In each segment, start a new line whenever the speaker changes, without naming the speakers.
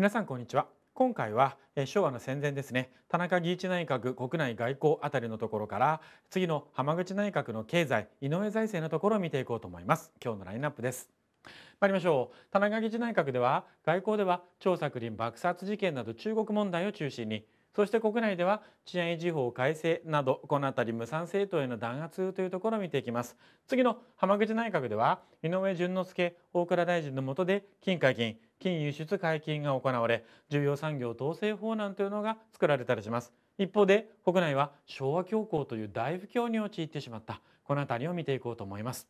皆さんこんにちは今回は昭和の戦前ですね田中義一内閣国内外交あたりのところから次の浜口内閣の経済井上財政のところを見ていこうと思います今日のラインナップです参りましょう田中義一内閣では外交では張作霖爆殺事件など中国問題を中心にそして国内では治安維持法改正などこのたり無産政党への弾圧というところを見ていきます次の浜口内閣では井上淳之介大蔵大臣の下で金会金金輸出解禁が行われ重要産業統制法なんというのが作られたりします一方で国内は昭和恐慌という大不況に陥ってしまったこの辺りを見ていこうと思います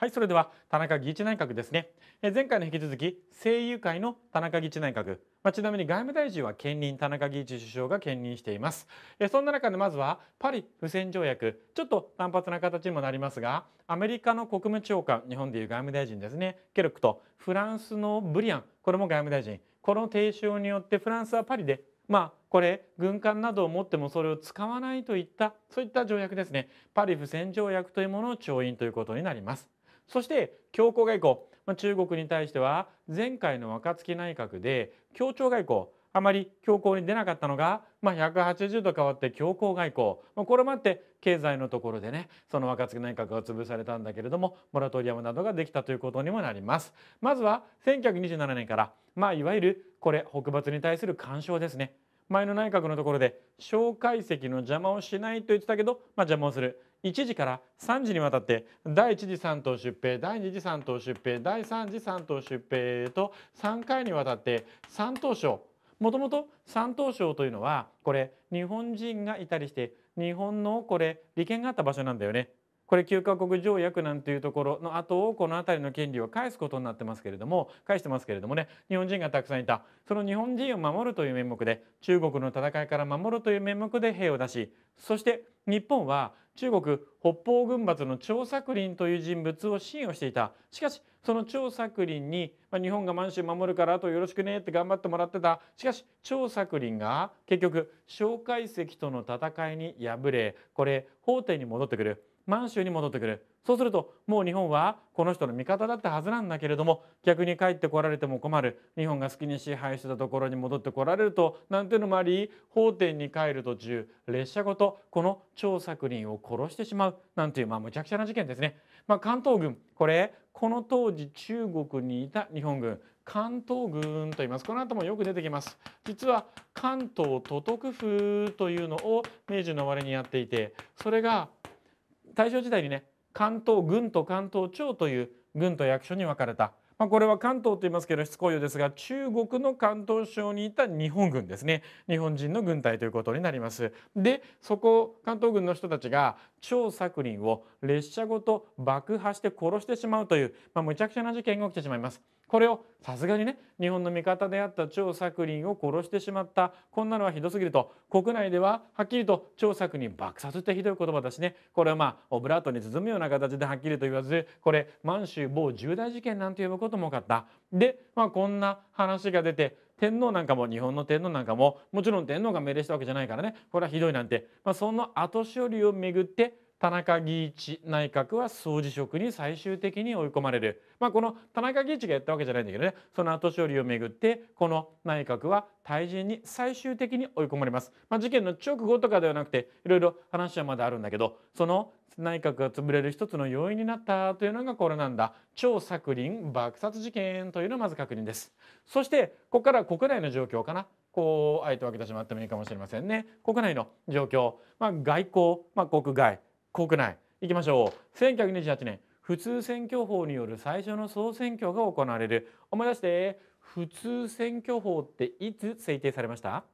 はい、それでは田中義一内閣ですね。え前回の引き続き、政友会の田中義一内閣。まあ、ちなみに外務大臣は兼任田中義一首相が兼任しています。えそんな中でまずはパリ不戦条約。ちょっと単発な形にもなりますが、アメリカの国務長官、日本でいう外務大臣ですね、ケルクとフランスのブリアン、これも外務大臣。この提唱によってフランスはパリでまあこれ軍艦などを持ってもそれを使わないといったそういった条約ですねパリ不戦条約というものを調印ということになりますそして強硬外交、まあ、中国に対しては前回の若槻内閣で協調外交あまり強硬に出なかったのが、まあ、180度変わって強硬外交、まあ、これもあって経済のところでねその若槻内閣が潰されたんだけれどもモラトリアムなどができたということにもなりますまずは1927年から、まあ、いわゆるこれ北伐に対する干渉ですね前の内閣のところで蒋介石の邪魔をしないと言ってたけど、まあ、邪魔をする1時から3時にわたって第1次3島出兵第2次3島出兵第3次3島出兵と3回にわたって3島省もともと三島省というのはこれ日本人がいたりして日本のこれ利権があった場所なんだよね。これ9カ国条約なんていうところの後をこの辺りの権利を返すことになってますけれども返してますけれどもね日本人がたくさんいたその日本人を守るという面目で中国の戦いから守るという面目で兵を出しそして日本は中国北方軍閥の張作霖という人物を支援をしていたしかしその張作霖に、まあ、日本が満州守るからあとよろしくねって頑張ってもらってたしかし張作霖が結局蒋介石との戦いに敗れこれ法廷に戻ってくる満州に戻ってくるそうするともう日本はこの人の味方だったはずなんだけれども逆に帰ってこられても困る日本が好きに支配してたところに戻ってこられるとなんていうのもあり法典に帰る途中列車ごとこの張作人を殺してしまうなんていうまあむちゃくちゃな事件ですね。まあ、関東軍これこの当時中国にいた日本軍関東軍と言いますこの後もよく出てきます実は関東都督府というのを明治の終わりにやっていてそれが大正時代にね関東軍と関東庁という軍と役所に分かれた、まあ、これは関東と言いますけどしつこいようですが中国の関東省にいた日本軍ですね日本人の軍隊ということになります。でそこ関東軍の人たちが張作林を列車ごと爆破して殺してしまうという、まあ、むちゃくちゃな事件が起きてしまいます。これをさすがにね日本の味方であった張作霖を殺してしまったこんなのはひどすぎると国内でははっきりと張作霖爆殺ってひどい言葉だしねこれはまあオブラートに包むような形ではっきりと言わずこれ満州某重大事件なんて呼ぶことも多かった。で、まあ、こんな話が出て天皇なんかも日本の天皇なんかももちろん天皇が命令したわけじゃないからねこれはひどいなんて、まあ、その後処理をめぐって田中義一内閣は総辞職に最終的に追い込まれる、まあ、この田中義一がやったわけじゃないんだけどねその後処理をめぐってこの内閣は退陣に最終的に追い込まれます、まあ、事件の直後とかではなくていろいろ話はまだあるんだけどその内閣が潰れる一つの要因になったというのがこれなんだ超作林爆殺事件というのをまず確認ですそしてここから国内の状況かなこうあえて分けてしまってもいいかもしれませんね国内の状況、まあ、外交、まあ、国外国内いきましょう1928年普通選挙法による最初の総選挙が行われる思い出して普通選挙法っていつ制定されました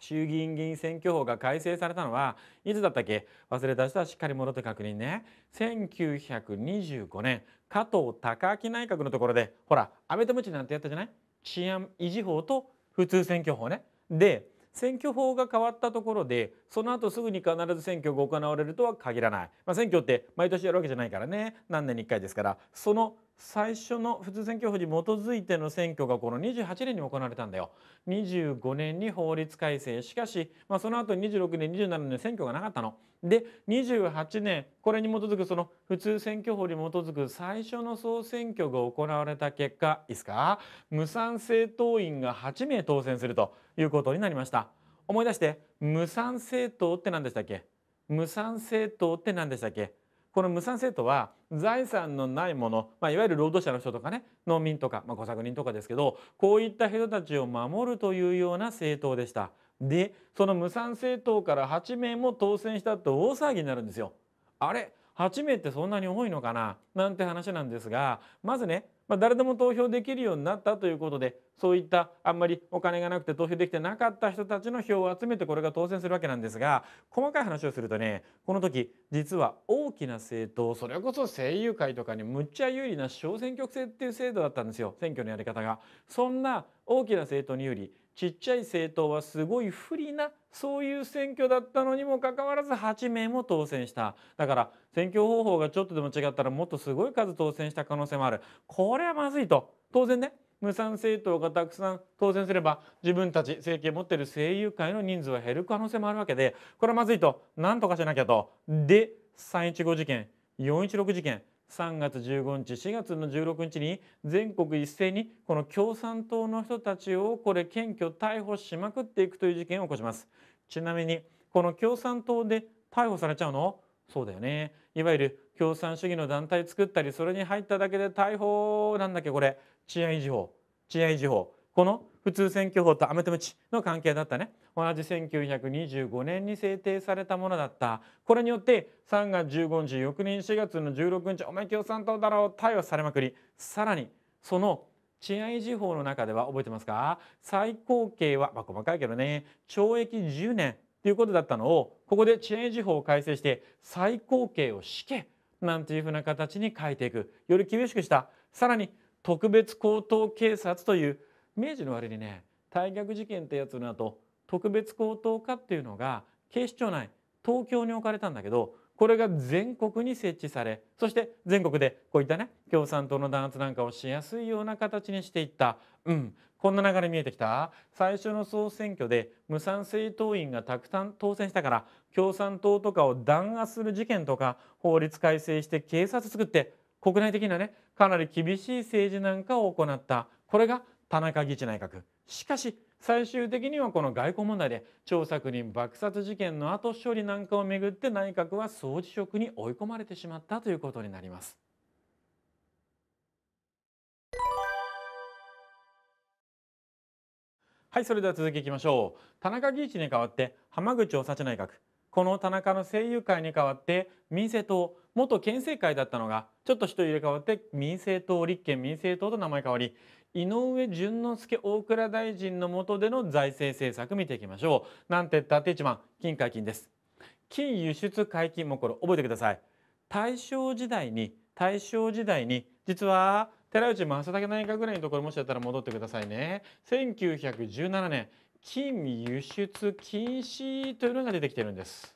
衆議院議員選挙法が改正されたのはいつだったっけ忘れた人はしっかり戻って確認ね1925年加藤孝明内閣のところでほら安倍と無知なんてやったじゃない治安維持法と普通選挙法ねで選挙法が変わったところでその後すぐに必ず選挙が行われるとは限らない、まあ、選挙って毎年やるわけじゃないからね何年に1回ですからその最初の普通選挙法に基づいての選挙がこの28年に行われたんだよ25年に法律改正しかし、まあ、その後二26年27年選挙がなかったの。で28年これに基づくその普通選挙法に基づく最初の総選挙が行われた結果いいですか無賛政党員が8名当選するということになりました思い出して無賛政党って何でしたっけ無賛政党って何でしたっけこの無産政党は財産のないもの、まあ、いわゆる労働者の人とかね農民とか、まあ、小作人とかですけどこういった人たちを守るというような政党でした。でその無産政党から8名も当選したと大騒ぎになるんですよ。あれ8名ってそんなに多いのかななんて話なんですがまずね、まあ、誰でも投票できるようになったということでそういったあんまりお金がなくて投票できてなかった人たちの票を集めてこれが当選するわけなんですが細かい話をするとねこの時実は大きな政党それこそ政友会とかにむっちゃ有利な小選挙区制っていう制度だったんですよ選挙のやり方が。そんな大きな政党に有利ちっちゃい政党はすごい不利なそういう選挙だったのにもかかわらず8名も当選しただから選挙方法がちょっとでも違ったらもっとすごい数当選した可能性もあるこれはまずいと当然ね無産政党がたくさん当選すれば自分たち政権持ってる政友会の人数は減る可能性もあるわけでこれはまずいとなんとかしなきゃとで315事件416事件3月15日4月の16日に全国一斉にこの共産党の人たちをこれ検挙逮捕しまくっていくという事件を起こしますちなみにこの共産党で逮捕されちゃうのそうだよねいわゆる共産主義の団体作ったりそれに入っただけで逮捕なんだっけこれ治安維持法治安維持法この普通選挙法とアメトムチの関係だったね同じ1925年に制定されたものだったこれによって3月15日翌年4月の16日お前共産党だろう逮捕されまくりさらにその治安維持法の中では覚えてますか最高刑は、まあ、細かいけどね懲役10年ということだったのをここで治安維持法を改正して最高刑を死刑なんていうふうな形に変えていくより厳しくしたさらに特別高等警察という明治の割にね退却事件ってやつの後特別高等課っていうのが警視庁内東京に置かれたんだけどこれが全国に設置されそして全国でこういったね共産党の弾圧なんかをしやすいような形にしていったうんこんな流れ見えてきた最初の総選挙で無賛政党員がたくさん当選したから共産党とかを弾圧する事件とか法律改正して警察作って国内的なねかなり厳しい政治なんかを行ったこれが田中義一内閣しかし最終的にはこの外交問題で張作霖爆殺事件の後処理なんかをめぐって内閣は総辞職に追い込まれてしまったということになります。はいそれでは続きいきましょう田中義一に代わって浜口長幸内閣この田中の政友会に代わって民政党元県政会だったのがちょっと人入れ替わって民政党立憲民政党と名前変わり井上淳之介大蔵大臣の下での財政政策見ていきましょうなんて言ったって一番金解禁です金輸出解禁もこれ覚えてください大正時代に大正時代に実は寺内正竹内閣ぐらいのところもしだったら戻ってくださいね1917年金輸出禁止というのが出てきてるんです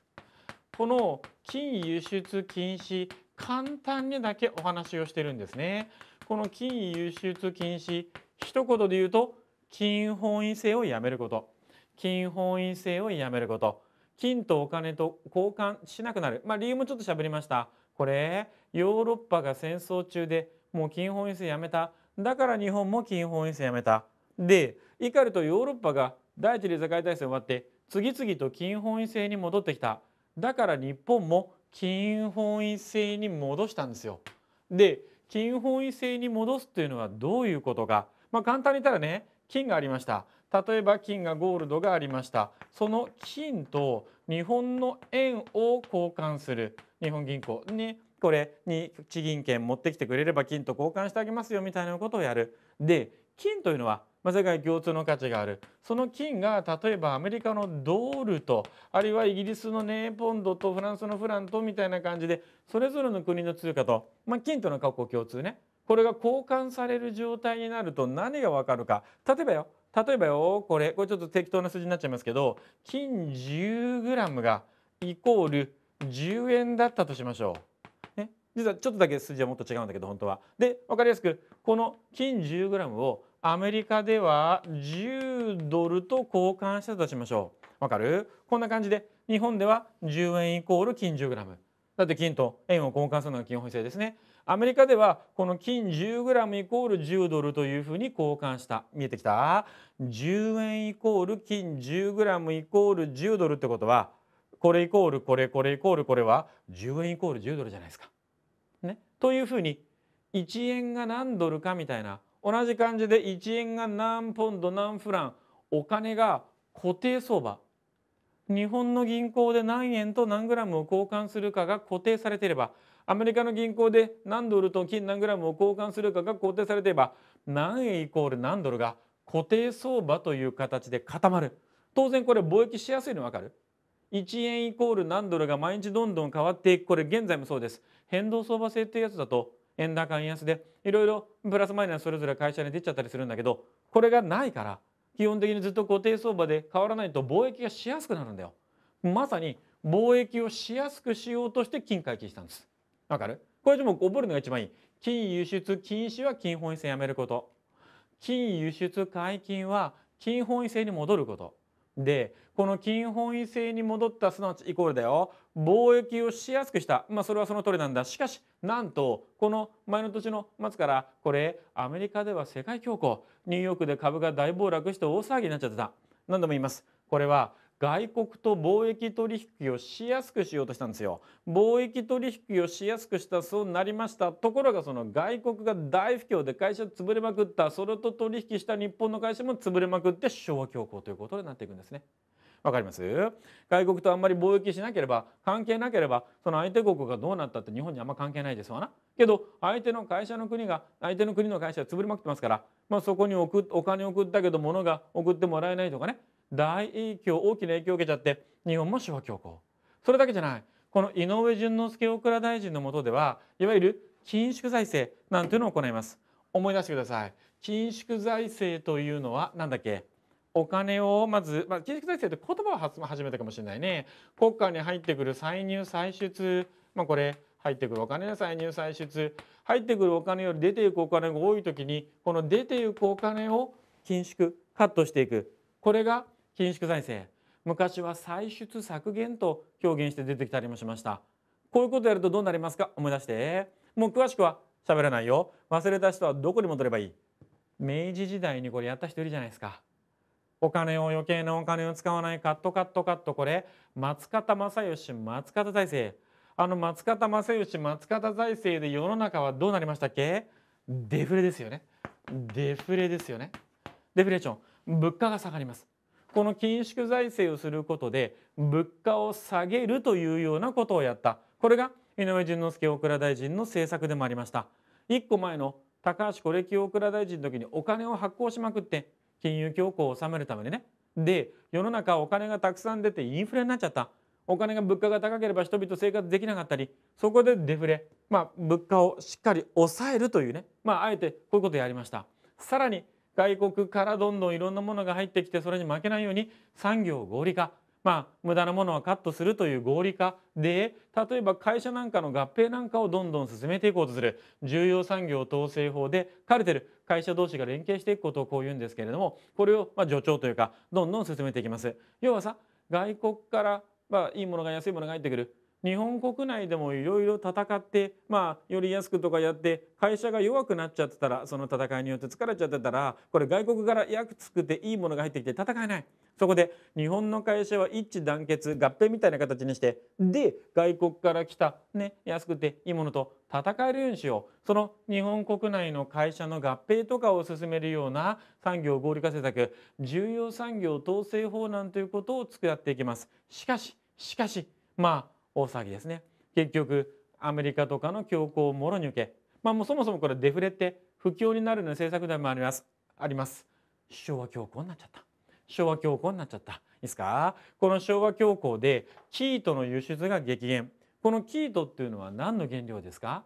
この金輸出禁止簡単にだけお話をしてるんですね。この金輸出禁止一言で言うと金本位制をやめること金本位制をやめること金とお金と交換しなくなる、まあ、理由もちょっと喋りましたこれヨーロッパが戦争中でもう金本位制やめただから日本も金本位制やめたで怒るとヨーロッパが第一次世界大戦終わって次々と金本位制に戻ってきただから日本も金本位制に戻したんですよ。で金本位制に戻すというのはどういうことか、まあ、簡単に言ったらね金がありました例えば金がゴールドがありましたその金と日本の円を交換する日本銀行ねこれに地銀券持ってきてくれれば金と交換してあげますよみたいなことをやるで金というのはまあ、世界共通の価値があるその金が例えばアメリカのドルとあるいはイギリスのネーポンドとフランスのフランとみたいな感じでそれぞれの国の通貨と、まあ、金との過去共通ねこれが交換される状態になると何がわかるか例えばよ例えばよこれこれちょっと適当な数字になっちゃいますけど金 10g がイコール10円だったとしましょう。実はちょっとだけ数字はもっと違うんだけど本当は。で分かりやすくこの金 10g をアメリカでは10ドルと交換したとしましょうわかるこんな感じで日本では10円イコール金 10g だって金と円を交換するのが基本制ですねアメリカではこの金 10g イコール10ドルというふうに交換した見えてきた10円イコール金 10g イコール10ドルってことはこれイコールこれこれイコールこれは10円イコール10ドルじゃないですか。ね、というふうに1円が何ドルかみたいな同じ感じで1円が何ポンド何フランお金が固定相場日本の銀行で何円と何グラムを交換するかが固定されていればアメリカの銀行で何ドルと金何グラムを交換するかが固定されていれば何円イコール何ドルが固定相場という形で固まる当然これ貿易しやすいの分かる1円イコール何ドルが毎日どんどん変わっていくこれ現在もそうです変動相場制っていうやつだと円高円安でいろいろプラスマイナスそれぞれ会社に出ちゃったりするんだけどこれがないから基本的にずっと固定相場で変わらないと貿易がしやすくなるんだよ。まさに貿易をしやすくしようとして金解禁したんです。わかるこれでも覚えるのが一番いい。金輸出禁止は金本位制やめること。金輸出解禁は金本位制に戻ること。でこの金本位制に戻ったすなわちイコールだよ貿易をしやすくした、まあ、それはその通りなんだしかしなんとこの前の年の末からこれアメリカでは世界恐慌ニューヨークで株が大暴落して大騒ぎになっちゃってた何度も言いますこれは外国と貿易取引をしやすくしようとしたんですよ貿易取引をしやすくしたそうなりましたところがその外国が大不況で会社潰れまくったそれと取引した日本の会社も潰れまくって昭和恐慌ということになっていくんですねわかります外国とあんまり貿易しなければ関係なければその相手国がどうなったって日本にあんま関係ないですわなけど相手の会社の国が相手の国の会社は潰れまくってますから、まあ、そこに送お金を送ったけど物が送ってもらえないとかね大影響大きな影響を受けちゃって日本も手話強行それだけじゃないこの井上淳之助大蔵大臣の下ではいわゆる緊縮財政なんていうのを行います思い出してください緊縮財政というのは何だっけお金をまず、まあ、緊縮財政って言葉を発始めたかもしれないね国家に入ってくる歳入歳出、まあ、これ入ってくるお金の歳入歳出入ってくるお金より出ていくお金が多い時にこの出ていくお金を緊縮カットしていくこれが緊縮財政昔は歳出削減と表現して出てきたりもしましたこういうことやるとどうなりますか思い出してもう詳しくは喋らないよ忘れた人はどこに戻ればいい明治時代にこれやった人いるじゃないですかお金を余計なお金を使わないカットカットカットこれ松方正義松方財政あの松方正義松方財政で世の中はどうなりましたっけデフレですよねデフレですよねデフレーション物価が下がりますこの緊縮財政をすることで物価を下げるというようなことをやったこれが井上淳之助大蔵大臣の政策でもありました1個前の高橋是清大蔵大臣の時にお金を発行しまくって金融恐慌を収めるためにねで世の中お金がたくさん出てインフレになっちゃったお金が物価が高ければ人々生活できなかったりそこでデフレ、まあ、物価をしっかり抑えるというね、まあ、あえてこういうことをやりましたさらに外国からどんどんいろんなものが入ってきてそれに負けないように産業合理化まあ無駄なものはカットするという合理化で例えば会社なんかの合併なんかをどんどん進めていこうとする重要産業統制法でカルテル会社同士が連携していくことをこう言うんですけれどもこれをま助長というかどんどん進めていきます。要はさ外国からまあ、いいものが安いものが入ってくる日本国内でもいろいろ戦ってまあより安くとかやって会社が弱くなっちゃってたらその戦いによって疲れちゃってたらこれ外国から安くていいものが入ってきて戦えないそこで日本の会社は一致団結合併みたいな形にしてで外国から来た、ね、安くていいものと戦えるようにしようその日本国内の会社の合併とかを進めるような産業合理化政策重要産業統制法なんていうことを作っていきます。しかししかしまあ大騒ぎですね結局アメリカとかの恐慌をもろに受け、まあ、もうそもそもこれデフレって不況になるような政策でもありますあります昭和恐慌になっちゃった昭和恐慌になっちゃったいいですかこの昭和恐慌で生糸の輸出が激減この生糸っていうのは何の原料ですか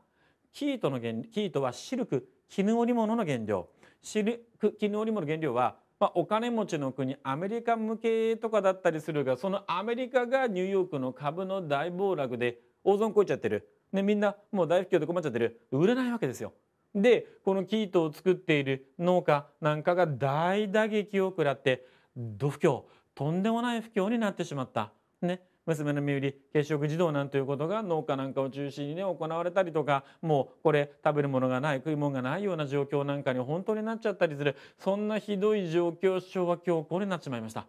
生糸の原生糸はシルク絹織物の原料シルク絹織物の原料はまあ、お金持ちの国アメリカ向けとかだったりするがそのアメリカがニューヨークの株の大暴落で大損こいちゃってる、ね、みんなもう大不況で困っちゃってる売れないわけですよ。でこの生糸を作っている農家なんかが大打撃を食らってど不況とんでもない不況になってしまった。ね、娘の身売り軽食児童なんていうことが農家なんかを中心にね行われたりとかもうこれ食べるものがない食い物がないような状況なんかに本当になっちゃったりするそんなひどい状況昭和恐慌になってしまいました。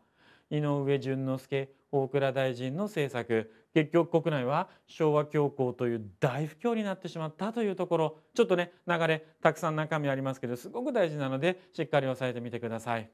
井上淳之助大蔵大臣の政策結局国内は昭和恐慌という大不況になってしまったというところちょっとね流れたくさん中身ありますけどすごく大事なのでしっかり押さえてみてください。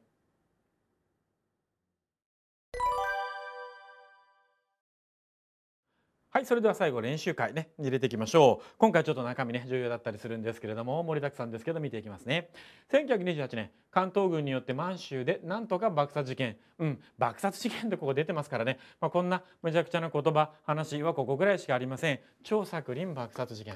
はいそれでは最後練習会ね入れていきましょう今回ちょっと中身ね重要だったりするんですけれども盛りだくさんですけど見ていきますね1928年関東軍によって満州でなんとか爆殺事件うん爆殺事件ってここ出てますからね、まあ、こんなめちゃくちゃな言葉話はここぐらいしかありません張作霖爆殺事件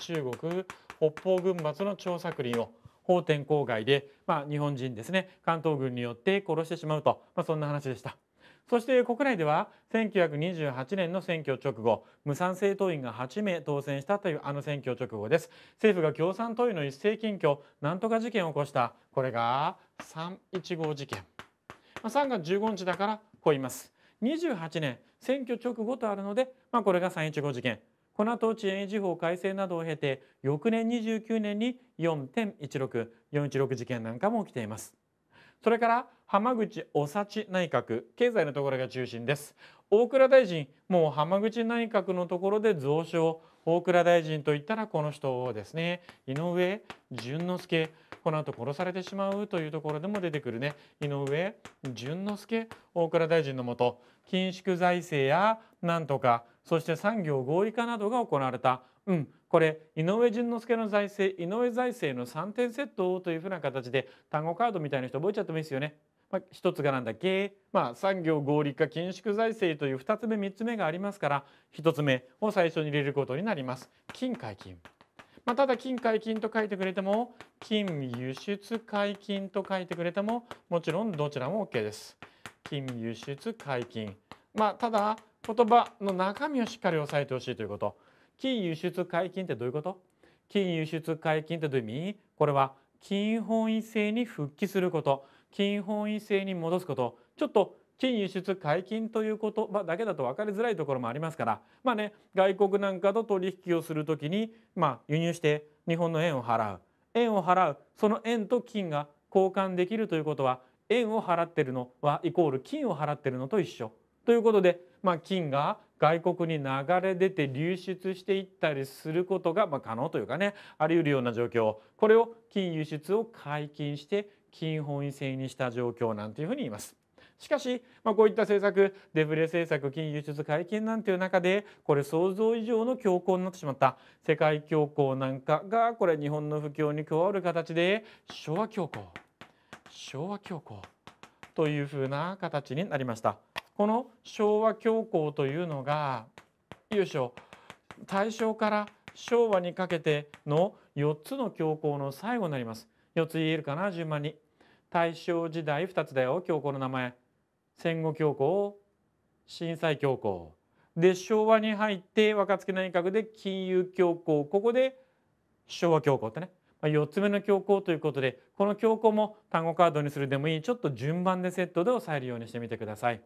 中国北方軍閥の張作霖を法天郊外で、まあ、日本人ですね関東軍によって殺してしまうと、まあ、そんな話でした。そして国内では1928年の選挙直後無産政党員が8名当選したというあの選挙直後です政府が共産党員の一斉禁挙なんとか事件を起こしたこれが315事件まあ、3月15日だからこう言います28年選挙直後とあるので、まあ、これが315事件この後、治安維法改正などを経て、翌年29年に4.16、416事件なんかも起きています。それから浜口おさち内閣経済のところが中心です大倉大臣もう浜口内閣のところで増床大倉大臣といったらこの人ですね井上淳之助この後殺されてしまうというところでも出てくるね井上淳之助大倉大臣のもと緊縮財政やなんとかそして産業合理化などが行われた、うん、これ井上淳之助の財政井上財政の3点セットというふうな形で単語カードみたいな人覚えちゃってもいいですよね。まあ、1つがなんだっけ、まあ、産業合理化緊縮財政という2つ目3つ目がありますから1つ目を最初に入れることになります。金解禁まあ、ただ金解禁と書いてくれても金輸出解禁と書いてくれてももちろんどちらも OK です。金輸出解禁まあ、ただ言葉の中身をしっかり押さえてほしいということ金輸出解禁ってどういうこと金輸出解禁ってどういう意味これは金本位制に復帰すること金本位制に戻すことちょっと金輸出解禁という言葉だけだと分かりづらいところもありますからまあね外国なんかと取引をする時にまあ輸入して日本の円を払う円を払うその円と金が交換できるということは円を払ってるのはイコール金を払ってるのと一緒ということでまあ、金が外国に流れ出て流出していったりすることが、まあ、可能というかねあり得るような状況これを金輸出を解禁して金本位制にした状況なんていうふうに言います。しかし、まあ、こういった政策デフレ政策金輸出解禁なんていう中でこれ想像以上の恐慌になってしまった世界恐慌なんかがこれ日本の不況に加わる形で昭和恐慌昭和恐慌というふうな形になりました。この昭和恐慌というのがよいしょ大正から昭和にかけての4つの教皇の最後になります4つ言えるかな順番に大正時代2つだよ教皇の名前戦後教皇震災教皇で昭和に入って若槻内閣で金融教皇ここで昭和教皇ってね4つ目の教皇ということでこの教皇も単語カードにするでもいいちょっと順番でセットで押さえるようにしてみてください。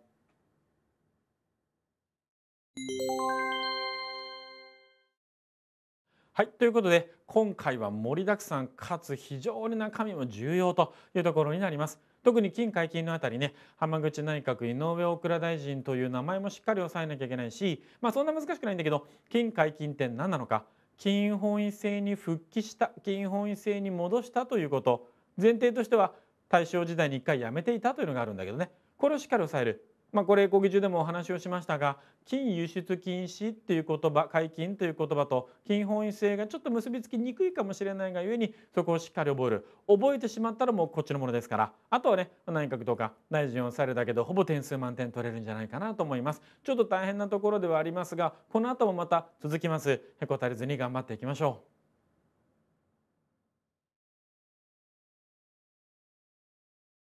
はい、ということで今回は盛りだくさんかつ非常に中身も重要というところになります。特に金解禁のあたりね浜口内閣井上大蔵大臣という名前もしっかり押さえなきゃいけないし、まあ、そんな難しくないんだけど金解禁って何なのか金本位制に復帰した金本位制に戻したということ前提としては大正時代に1回やめていたというのがあるんだけどねこれをしっかり押さえるまあ、これ講義中でもお話をしましたが金輸出禁止っていう言葉解禁という言葉と金本位制がちょっと結びつきにくいかもしれないがゆえにそこをしっかり覚える覚えてしまったらもうこっちのものですからあとはね内閣とか大臣をされたけどほぼ点数満点取れるんじゃないかなと思いますちょっと大変なところではありますがこの後もまた続きますへこたれずに頑張っていきましょう